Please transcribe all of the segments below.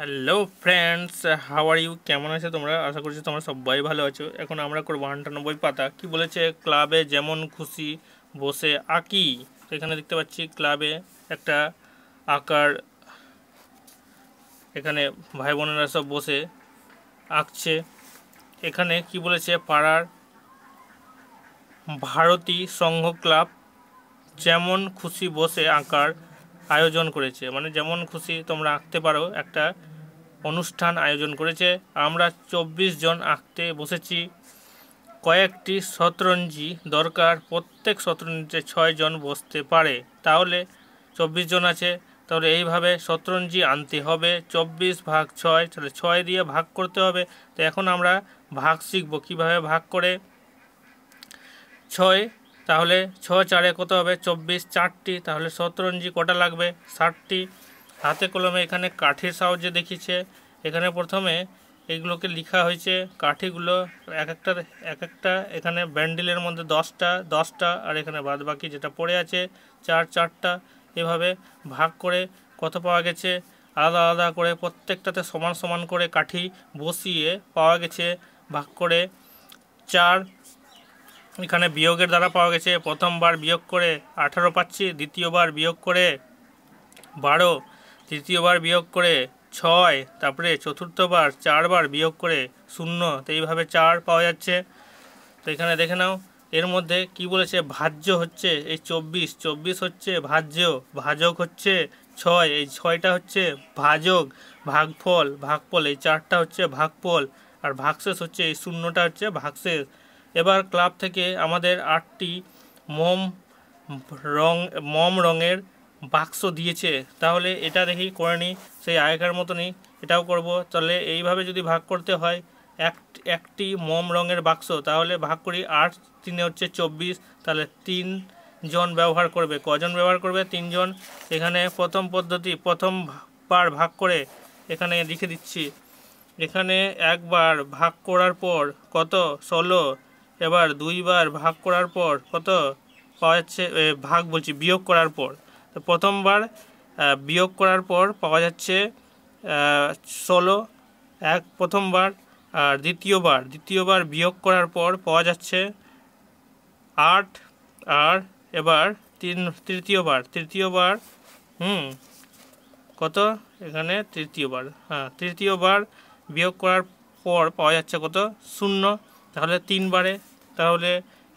hello friends how are you কেমন আছে তোমরা আশা করছি তোমরা সবাই ভালো আছো এখন আমরা করবো আটানব্বই পাতা কি বলেছে ক্লাবে যেমন খুশি বসে আঁকি এখানে দেখতে পাচ্ছি ক্লাবে একটা আঁকার এখানে ভাই বোনেরা সব বসে আঁকছে এখানে কি বলেছে পাড়ার ভারতী সংঘ ক্লাব যেমন খুশি বসে আঁকার আয়োজন করেছে মানে যেমন খুশি তোমরা আঁকতে পারো একটা অনুষ্ঠান আয়োজন করেছে আমরা চব্বিশ জন আঁকতে বসেছি কয়েকটি শতরঞ্জি দরকার প্রত্যেক শতরঞ্জিতে ছয়জন বসতে পারে তাহলে চব্বিশ জন আছে তাহলে এইভাবে শতরঞ্জি আনতে হবে চব্বিশ ভাগ ছয় তাহলে ছয় দিয়ে ভাগ করতে হবে তো এখন আমরা ভাগ শিখব কীভাবে ভাগ করে ছয় তাহলে ছ চারে কত হবে চব্বিশ চারটি তাহলে শতরঞ্জি কটা লাগবে ষাটটি হাতে কলমে এখানে কাঠির সাহায্যে দেখিয়েছে এখানে প্রথমে এগুলোকে লিখা হয়েছে কাঠিগুলো এক একটা এক একটা এখানে ব্যান্ডেলের মধ্যে দশটা দশটা আর এখানে বাদ বাকি যেটা পড়ে আছে চার চারটা এভাবে ভাগ করে কত পাওয়া গেছে আলাদা আলাদা করে প্রত্যেকটাতে সমান সমান করে কাঠি বসিয়ে পাওয়া গেছে ভাগ করে চার এখানে বিয়োগের দ্বারা পাওয়া গেছে প্রথমবার বিয়োগ করে আঠারো পাচ্ছি দ্বিতীয়বার বিয়োগ করে বারো তৃতীয়বার বিয়োগ করে ছয় তারপরে চতুর্থবার চারবার বিয়োগ করে শূন্য তো এইভাবে চার পাওয়া যাচ্ছে তো এখানে দেখে নাও এর মধ্যে কি বলেছে ভাজ্য হচ্ছে এই চব্বিশ চব্বিশ হচ্ছে ভাজ্য ভাজক হচ্ছে ছয় এই ছয়টা হচ্ছে ভাজক ভাগফল ভাগফল এই চারটা হচ্ছে ভাগফল আর ভাগশেষ হচ্ছে এই শূন্যটা হচ্ছে ভাগশেষ এবার ক্লাব থেকে আমাদের আটটি মম রং মম রঙের বাক্স দিয়েছে তাহলে এটা দেখি করে নিই সেই আগেকার মতনই এটাও করব তাহলে এইভাবে যদি ভাগ করতে হয় এক একটি মম রঙের বাক্স তাহলে ভাগ করি আট তিনে হচ্ছে চব্বিশ তাহলে তিন জন ব্যবহার করবে কজন ব্যবহার করবে তিনজন এখানে প্রথম পদ্ধতি প্রথম বার ভাগ করে এখানে লিখে দিচ্ছি এখানে একবার ভাগ করার পর কত ষোলো এবার দুইবার ভাগ করার পর কত পাওয়া যাচ্ছে ভাগ বলছি বিয়োগ করার পর প্রথমবার বিয়োগ করার পর পাওয়া যাচ্ছে ষোলো এক প্রথমবার আর দ্বিতীয়বার দ্বিতীয়বার বিয়োগ করার পর পাওয়া যাচ্ছে আট আর এবার তিন তৃতীয়বার তৃতীয়বার হুম কত এখানে তৃতীয়বার হ্যাঁ তৃতীয়বার বিয়োগ করার পর পাওয়া যাচ্ছে কত শূন্য তাহলে তিনবারে তাহলে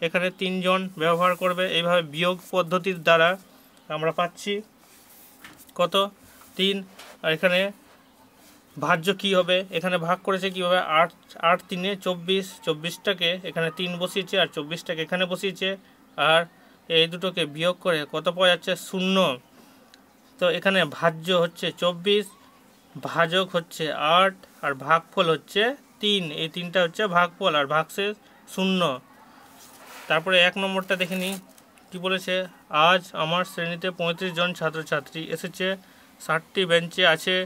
এখানে তিনজন ব্যবহার করবে এইভাবে বিয়োগ পদ্ধতির দ্বারা আমরা পাচ্ছি কত তিন আর এখানে ভাজ্য কি হবে এখানে ভাগ করেছে কীভাবে আট আট তিনে চব্বিশ চব্বিশটাকে এখানে তিন বসিয়েছে আর চব্বিশটাকে এখানে বসিয়েছে আর এই দুটোকে বিয়োগ করে কত পাওয়া যাচ্ছে শূন্য তো এখানে ভাজ্য হচ্ছে চব্বিশ ভাজক হচ্ছে আট আর ভাগফল হচ্ছে তিন এই তিনটা হচ্ছে ভাগফল আর ভাগশেষ শূন্য তারপরে এক নম্বরটা দেখে নিই কি বলেছে আজ আমার শ্রেণীতে পঁয়ত্রিশ জন ছাত্রছাত্রী এসেছে ষাটটি বেঞ্চে আছে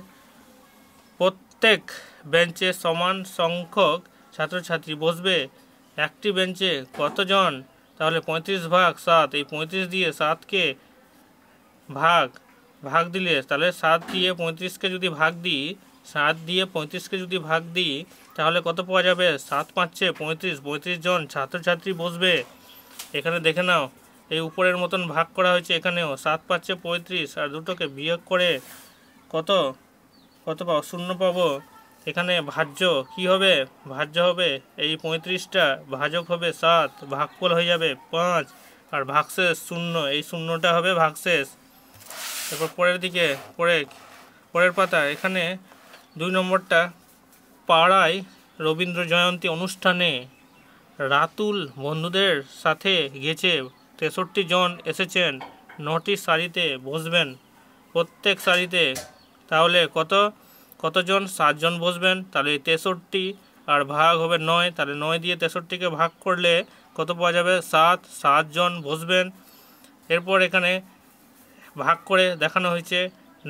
প্রত্যেক বেঞ্চে সমান সংখ্যক ছাত্রছাত্রী বসবে একটি বেঞ্চে কতজন তাহলে পঁয়ত্রিশ ভাগ সাত এই পঁয়ত্রিশ দিয়ে সাতকে ভাগ ভাগ দিলে তাহলে সাত দিয়ে পঁয়ত্রিশকে যদি ভাগ দিই সাত দিয়ে পঁয়ত্রিশকে যদি ভাগ দিই তাহলে কত পাওয়া যাবে সাত পাঁচে পঁয়ত্রিশ পঁয়ত্রিশ জন ছাত্রছাত্রী বসবে এখানে দেখে নাও এই উপরের মতন ভাগ করা হয়েছে এখানেও সাত পাচ্ছে পঁয়ত্রিশ আর দুটোকে বিয়োগ করে কত কত পাবো শূন্য পাবো এখানে ভাজ্য কি হবে ভাজ্য হবে এই পঁয়ত্রিশটা ভাজক হবে সাত ভাগফল হয়ে যাবে পাঁচ আর ভাগশেষ শূন্য এই শূন্যটা হবে ভাগশেষ এরপর পরের দিকে পরে পরের পাতা এখানে দুই নম্বরটা পাড়ায় রবীন্দ্র জয়ন্তী অনুষ্ঠানে রাতুল বন্ধুদের সাথে গেছে তেষট্টি জন এসেছেন নটি সারিতে বসবেন প্রত্যেক সারিতে তাহলে কত কতজন সাতজন বসবেন তাহলে তেষট্টি আর ভাগ হবে নয় তাহলে নয় দিয়ে তেষট্টিকে ভাগ করলে কত পাওয়া যাবে সাত সাতজন বসবেন এরপর এখানে ভাগ করে দেখানো হয়েছে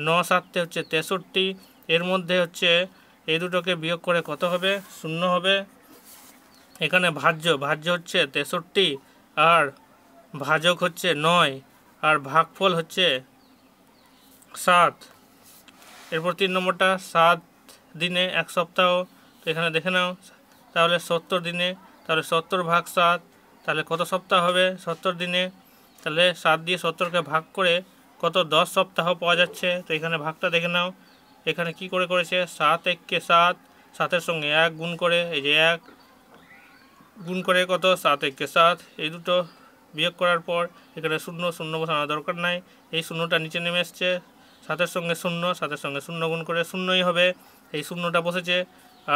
ন সাতটে হচ্ছে তেষট্টি এর মধ্যে হচ্ছে এই দুটোকে বিয়োগ করে কত হবে শূন্য হবে এখানে ভাজ্য ভাজ্য হচ্ছে তেষট্টি আর ভাজক হচ্ছে নয় আর ভাগফল হচ্ছে সাত এরপর তিন নম্বরটা সাত দিনে এক সপ্তাহ তো এখানে দেখে নাও তাহলে সত্তর দিনে তাহলে সত্তর ভাগ সাত তাহলে কত সপ্তাহ হবে সত্তর দিনে তাহলে সাত দিয়ে সত্তরকে ভাগ করে কত দশ সপ্তাহ পাওয়া যাচ্ছে তো এখানে ভাগটা দেখে নাও এখানে কি করে করেছে সাত এককে সাত সাতের সঙ্গে এক গুণ করে এই যে এক গুণ করে কত সাত এককে সাত এই দুটো বিয়োগ করার পর এখানে শূন্য শূন্য বসানো দরকার নাই এই শূন্যটা নিচে নেমে এসছে সাতের সঙ্গে শূন্য সাতের সঙ্গে শূন্য গুণ করে শূন্যই হবে এই শূন্যটা বসেছে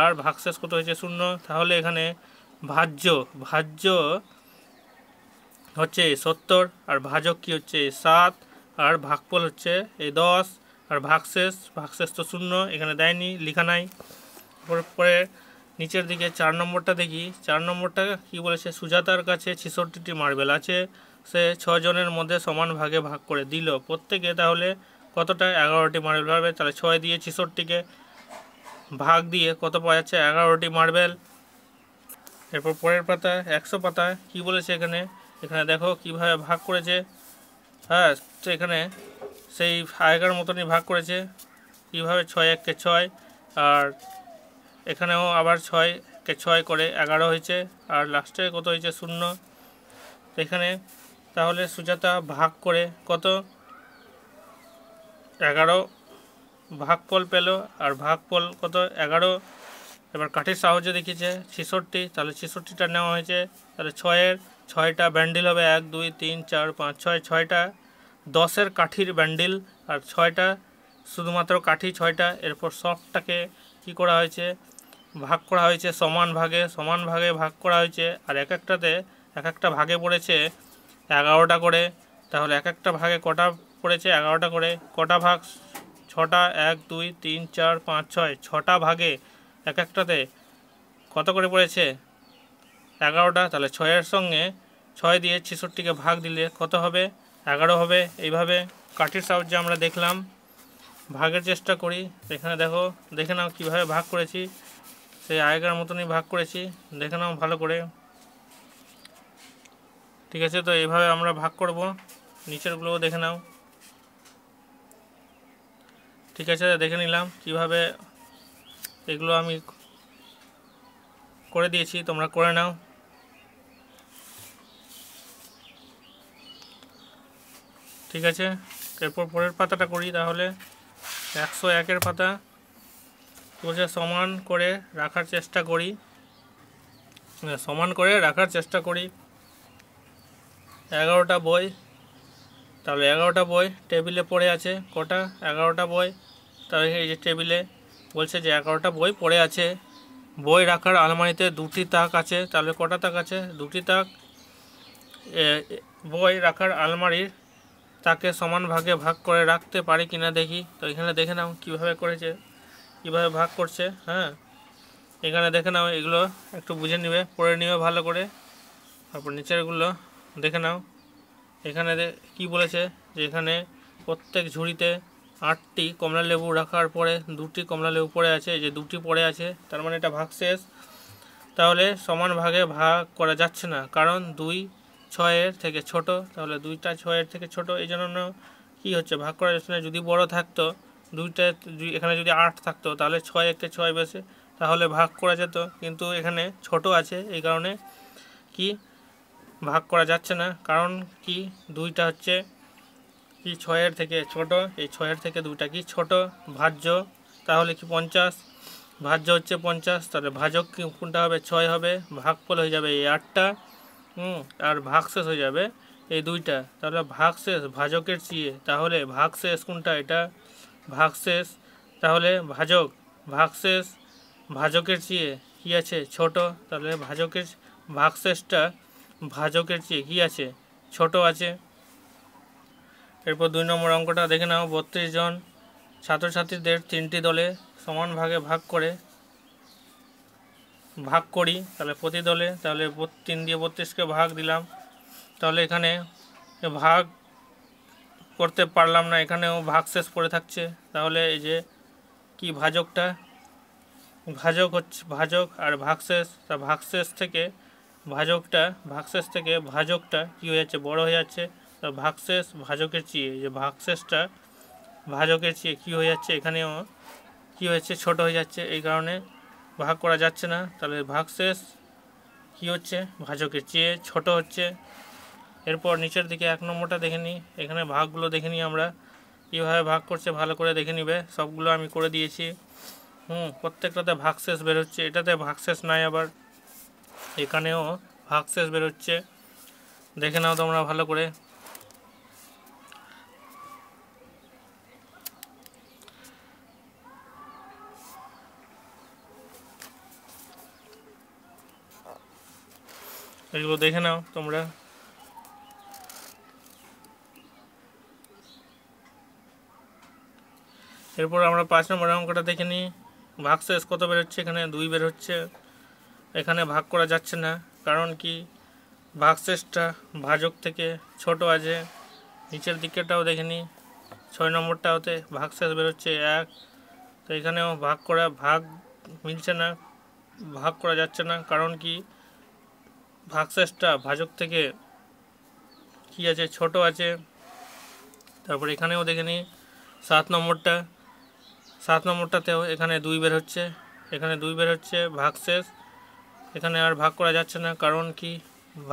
আর ভাগশেষ কত হয়েছে শূন্য তাহলে এখানে ভাজ্য ভাজ্য হচ্ছে সত্তর আর ভাজক কি হচ্ছে সাত আর ভাগফল হচ্ছে এই দশ আর ভাগশেষ ভাগশেষ তো শূন্য এখানে দেয়নি লিখা নাই পরে নিচের দিকে চার নম্বরটা দেখি চার নম্বরটা কি বলেছে সুজাতার কাছে ছেষট্টিটি মার্বেল আছে সে ছজনের মধ্যে সমান ভাগে ভাগ করে দিল প্রত্যেকে তাহলে কতটা এগারোটি মার্বেল পাবে তাহলে ছয় দিয়ে ছেষট্টিকে ভাগ দিয়ে কত পাওয়া যাচ্ছে এগারোটি মার্বেল এরপর পরের পাতা একশো পাতা কি বলেছে এখানে এখানে দেখো কিভাবে ভাগ করেছে হ্যাঁ এখানে সেই আগেকার মতনই ভাগ করেছে কীভাবে ছয় এককে ছয় আর এখানেও আবার ছয়কে ছয় করে এগারো হয়েছে আর লাস্টে কত হয়েছে শূন্য এখানে তাহলে সুজাতা ভাগ করে কত এগারো ভাগফল পেল আর ভাগফল কত এগারো এবার কাঠির সাহায্যে দেখিয়েছে ছেষট্টি তাহলে ছিষট্টিটা নেওয়া হয়েছে তাহলে ছয়ের ছয়টা ব্যান্ডিল হবে এক দুই তিন চার পাঁচ ছয় ছয়টা দশের কাঠির ব্যান্ডিল আর ছয়টা শুধুমাত্র কাঠি ছয়টা এরপর সবটাকে কি করা হয়েছে ভাগ করা হয়েছে সমান ভাগে সমান ভাগে ভাগ করা হয়েছে আর এক একটাতে এক একটা ভাগে পড়েছে এগারোটা করে তাহলে এক একটা ভাগে কটা পড়েছে এগারোটা করে কটা ভাগ ছটা এক দুই তিন চার পাঁচ ছয় ছটা ভাগে এক একটাতে কত করে পড়েছে এগারোটা তাহলে ছয়ের সঙ্গে ছয় দিয়ে ছেষট্টিকে ভাগ দিলে কত হবে এগারো হবে এইভাবে কাঠির সাহায্যে আমরা দেখলাম ভাগের চেষ্টা করি এখানে দেখো দেখে নাও কীভাবে ভাগ করেছি সেই আগেকার মতনই ভাগ করেছি দেখে নাও ভালো করে ঠিক আছে তো এইভাবে আমরা ভাগ করব নিচেরগুলোও দেখে নাও ঠিক আছে দেখে নিলাম কিভাবে এগুলো আমি করে দিয়েছি তোমরা করে নাও ঠিক আছে এরপর পরের পাতাটা করি তাহলে একশো একের পাতা চুলটা সমান করে রাখার চেষ্টা করি মানে সমান করে রাখার চেষ্টা করি এগারোটা বই তাহলে এগারোটা বই টেবিলে পড়ে আছে কটা এগারোটা বই তাহলে এই যে টেবিলে বলছে যে এগারোটা বই পড়ে আছে বই রাখার আলমারিতে দুটি তাক আছে তাহলে কটা তাক আছে দুটি তাক বই রাখার আলমারির তাকে সমান ভাগে ভাগ করে রাখতে পারি কিনা দেখি তো এখানে দেখে নাও কীভাবে করেছে কীভাবে ভাগ করছে হ্যাঁ এখানে দেখে নাও এগুলো একটু বুঝে নিবে পড়ে নিবে ভালো করে তারপর নিচেরগুলো দেখে নাও এখানে কি বলেছে যে এখানে প্রত্যেক ঝুড়িতে আটটি কমলা লেবু রাখার পরে দুটি কমলা লেবু পড়ে আছে যে দুটি পড়ে আছে তার মানে এটা ভাগ শেষ তাহলে সমান ভাগে ভাগ করা যাচ্ছে না কারণ দুই ছয়ের থেকে ছোট তাহলে দুইটা ছয়ের থেকে ছোট এই জন্য কী হচ্ছে ভাগ করা যাচ্ছে না যদি বড় থাকতো দুইটা এখানে যদি আট থাকতো তাহলে ছয় একটা ছয় বেশে তাহলে ভাগ করা যেত কিন্তু এখানে ছোট আছে এই কারণে কি ভাগ করা যাচ্ছে না কারণ কি দুইটা হচ্ছে কি ছয়ের থেকে ছোট এই ছয়ের থেকে দুইটা কি ছোট ভাজ্য তাহলে কি পঞ্চাশ ভাজ্য হচ্ছে পঞ্চাশ তাহলে ভাজক কোনটা হবে ছয় হবে ফল হয়ে যাবে এই আটটা হুম আর শেষ হয়ে যাবে এই দুইটা তাহলে শেষ ভাজকের চেয়ে তাহলে শেষ কোনটা এটা ভাগশেষ তাহলে ভাজক ভাগশেষ ভাজকের চেয়ে কী আছে ছোট তাহলে ভাজকের ভাগশেষটা ভাজকের চেয়ে কী আছে ছোট আছে এরপর দুই নম্বর অঙ্কটা দেখে নাও বত্রিশ জন ছাত্রছাত্রীদের তিনটি দলে সমান ভাগে ভাগ করে ভাগ করি তাহলে প্রতি দলে তাহলে তিন দিয়ে বত্রিশকে ভাগ দিলাম তাহলে এখানে ভাগ করতে পারলাম না এখানেও ভাগশেষ পড়ে থাকছে তাহলে এই যে কি ভাজকটা ভাজক হচ্ছে ভাজক আর ভাগশেষ তা ভাগশেষ থেকে ভাজকটা ভাগশেষ থেকে ভাজকটা কি হয়ে যাচ্ছে বড়ো হয়ে যাচ্ছে তা ভাগশেষ ভাজকের চেয়ে যে ভাগশেষটা ভাজকের চেয়ে কী হয়ে যাচ্ছে এখানেও কি হয়েছে ছোট হয়ে যাচ্ছে এই কারণে ভাগ করা যাচ্ছে না তাহলে ভাগশেষ কী হচ্ছে ভাজকের চেয়ে ছোট হচ্ছে এরপর নিচের দিকে এক নম্বরটা দেখে নিই এখানে ভাগগুলো দেখে নিই আমরা কীভাবে ভাগ করছে ভালো করে দেখে নিবে সবগুলো আমি করে দিয়েছি হুম প্রত্যেকটাতে ভাগ শেষ বেরোচ্ছে এটাতে ভাগ শেষ নাই আবার এখানেও ভাগ শেষ বেরোচ্ছে দেখে নাও তোমরা ভালো করে এগুলো দেখে নাও তোমরা এরপর আমরা পাঁচ নম্বর অঙ্কটা দেখে নিই ভাগশেষ কত বেরোচ্ছে এখানে দুই বেরোচ্ছে এখানে ভাগ করা যাচ্ছে না কারণ কি ভাগশেষটা ভাজক থেকে ছোট আছে নিচের দিকেটাও দেখে নিই ছয় নম্বরটা হতে বের বেরোচ্ছে এক তো এখানেও ভাগ করা ভাগ মিলছে না ভাগ করা যাচ্ছে না কারণ কি ভাগশেষটা ভাজক থেকে কি আছে ছোট আছে তারপর এখানেও দেখে নিই সাত নম্বরটা সাত নম্বরটাতেও এখানে দুই বের হচ্ছে এখানে দুই বের হচ্ছে ভাগশেষ এখানে আর ভাগ করা যাচ্ছে না কারণ কি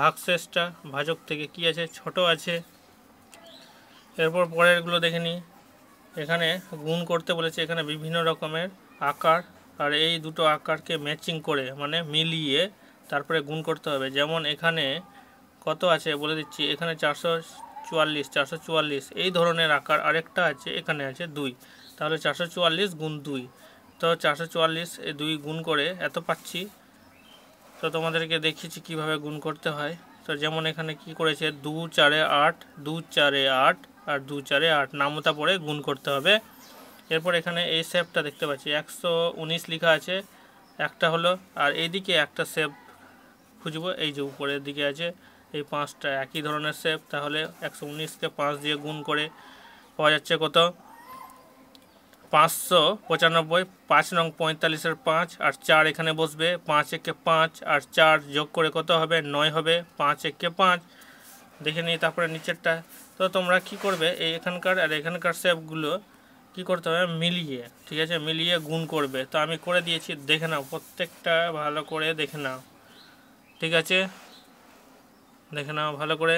ভাগশেষটা ভাজক থেকে কি আছে ছোট আছে এরপর পরেরগুলো দেখে নিই এখানে গুণ করতে বলেছে এখানে বিভিন্ন রকমের আকার আর এই দুটো আকারকে ম্যাচিং করে মানে মিলিয়ে তারপরে গুণ করতে হবে যেমন এখানে কত আছে বলে দিচ্ছি এখানে চারশো চুয়াল্লিশ চারশো চুয়াল্লিশ এই ধরনের আকার আরেকটা আছে এখানে আছে দুই তাহলে চারশো চুয়াল্লিশ গুণ দুই তো চারশো চুয়াল্লিশ এই দুই গুণ করে এত পাচ্ছি তো তোমাদেরকে দেখিয়েছি কিভাবে গুণ করতে হয় তো যেমন এখানে কি করেছে দু চারে আট দু চারে আট আর দু চারে আট নামতা পরে গুণ করতে হবে এরপর এখানে এই সেপটা দেখতে পাচ্ছি একশো উনিশ লেখা আছে একটা হলো আর এইদিকে একটা সেপ খুঁজবো এই যে উপরের দিকে আছে এই পাঁচটা একই ধরনের সেপ তাহলে একশো উনিশকে পাঁচ দিয়ে গুণ করে পাওয়া যাচ্ছে কত পাঁচশো পঁচানব্বই পাঁচ নং পঁয়তাল্লিশের পাঁচ আর চার এখানে বসবে পাঁচ একে পাঁচ আর চার যোগ করে কত হবে নয় হবে পাঁচ একে পাঁচ দেখে নিই তারপরে নিচেরটা তো তোমরা কি করবে এই এখানকার আর এখানকার সেপগুলো কি করতে হবে মিলিয়ে ঠিক আছে মিলিয়ে গুণ করবে তো আমি করে দিয়েছি দেখে নাও প্রত্যেকটা ভালো করে দেখে নাও ঠিক আছে দেখে নাও ভালো করে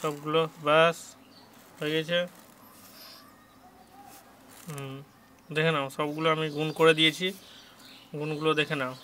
সবগুলো বাস হয়ে গেছে দেখে নাও সবগুলো আমি গুণ করে দিয়েছি গুণগুলো দেখে নাও